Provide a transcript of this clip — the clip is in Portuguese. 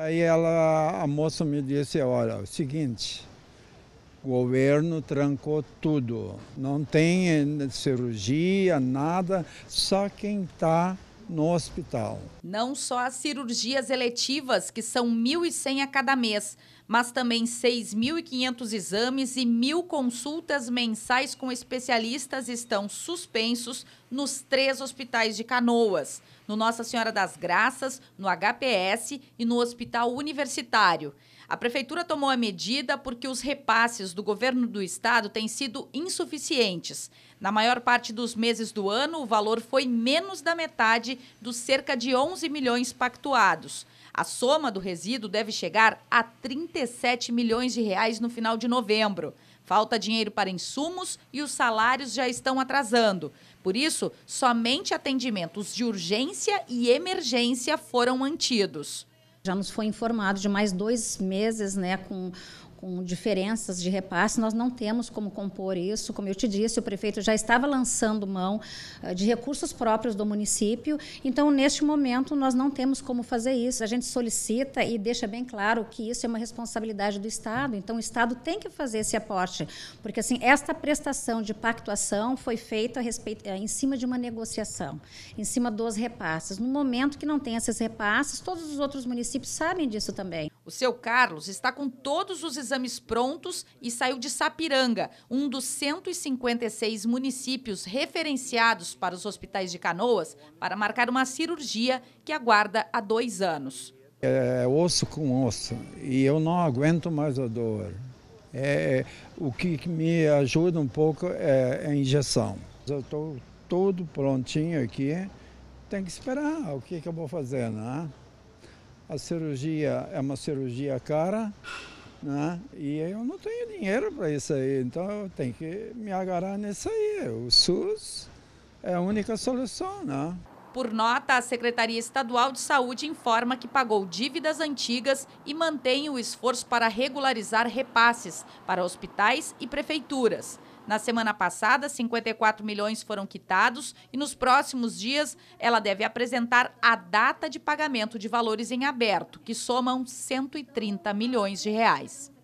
Aí ela, a moça me disse, olha, é seguinte, o governo trancou tudo, não tem eh, cirurgia, nada, só quem está no hospital. Não só as cirurgias eletivas, que são 1.100 a cada mês, mas também 6.500 exames e mil consultas mensais com especialistas estão suspensos nos três hospitais de Canoas, no Nossa Senhora das Graças, no HPS e no Hospital Universitário. A prefeitura tomou a medida porque os repasses do governo do estado têm sido insuficientes. Na maior parte dos meses do ano, o valor foi menos da metade dos cerca de 11 milhões pactuados. A soma do resíduo deve chegar a 30 47 milhões de reais no final de novembro. Falta dinheiro para insumos e os salários já estão atrasando. Por isso, somente atendimentos de urgência e emergência foram mantidos. Já nos foi informado de mais dois meses né, com com diferenças de repasse, nós não temos como compor isso. Como eu te disse, o prefeito já estava lançando mão eh, de recursos próprios do município, então, neste momento, nós não temos como fazer isso. A gente solicita e deixa bem claro que isso é uma responsabilidade do Estado, então, o Estado tem que fazer esse aporte, porque, assim, esta prestação de pactuação foi feita respeito, eh, em cima de uma negociação, em cima dos repasses. No momento que não tem esses repasses, todos os outros municípios sabem disso também. O seu Carlos está com todos os exames prontos e saiu de Sapiranga, um dos 156 municípios referenciados para os hospitais de Canoas, para marcar uma cirurgia que aguarda há dois anos. É, é osso com osso e eu não aguento mais a dor. É, é o que me ajuda um pouco é a injeção. Eu estou todo prontinho aqui, tem que esperar o que, que eu vou fazer, né? a cirurgia é uma cirurgia cara, né? E eu não tenho dinheiro para isso aí, então eu tenho que me agarrar nisso aí. O SUS é a única solução, né? Por nota, a Secretaria Estadual de Saúde informa que pagou dívidas antigas e mantém o esforço para regularizar repasses para hospitais e prefeituras. Na semana passada, 54 milhões foram quitados e nos próximos dias ela deve apresentar a data de pagamento de valores em aberto, que somam 130 milhões de reais.